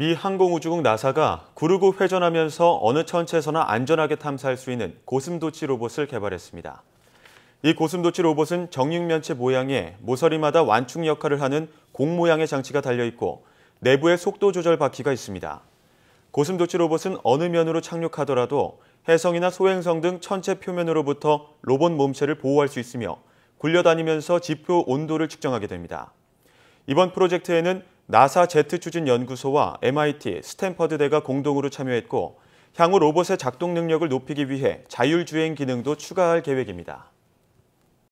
미 항공우주국 나사가 구르고 회전하면서 어느 천체에서나 안전하게 탐사할 수 있는 고슴도치 로봇을 개발했습니다. 이 고슴도치 로봇은 정육면체 모양의 모서리마다 완충 역할을 하는 공 모양의 장치가 달려 있고 내부에 속도 조절 바퀴가 있습니다. 고슴도치 로봇은 어느 면으로 착륙하더라도 해성이나 소행성 등 천체 표면으로부터 로봇 몸체를 보호할 수 있으며 굴려다니면서 지표 온도를 측정하게 됩니다. 이번 프로젝트에는 나사 제트추진연구소와 MIT, 스탠퍼드대가 공동으로 참여했고 향후 로봇의 작동 능력을 높이기 위해 자율주행 기능도 추가할 계획입니다.